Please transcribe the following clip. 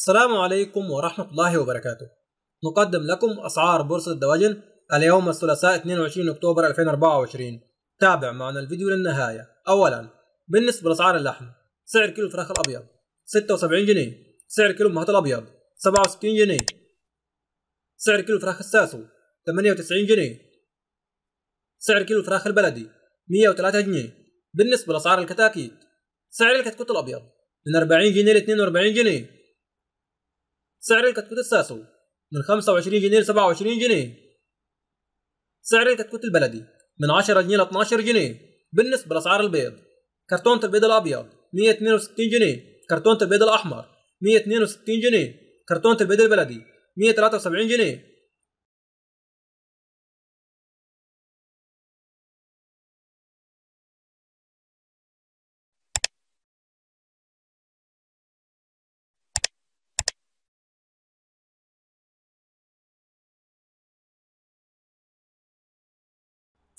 السلام عليكم ورحمة الله وبركاته نقدم لكم أسعار بورصة الدواجن اليوم الثلاثاء 22 أكتوبر 2024 تابع معنا الفيديو للنهاية أولا بالنسبة لأسعار اللحم سعر كيلو الفراخ الأبيض 76 جنيه سعر كيلو المهات الأبيض 67 جنيه سعر كيلو الفراخ الساسو 98 جنيه سعر كيلو الفراخ البلدي 103 جنيه بالنسبة لأسعار الكتاكيت سعر الكتكوت الأبيض من 40 جنيه ل 42 جنيه سعر الكتكوت الساسو من 25 جنيه ل 27 جنيه سعر الكتكوت البلدي من 10 جنيه ل 12 جنيه بالنسبة لأسعار البيض كرتونة البيض الأبيض 162 جنيه كرتونة البيض الأحمر 162 جنيه كرتونة البيض البلدي 173 جنيه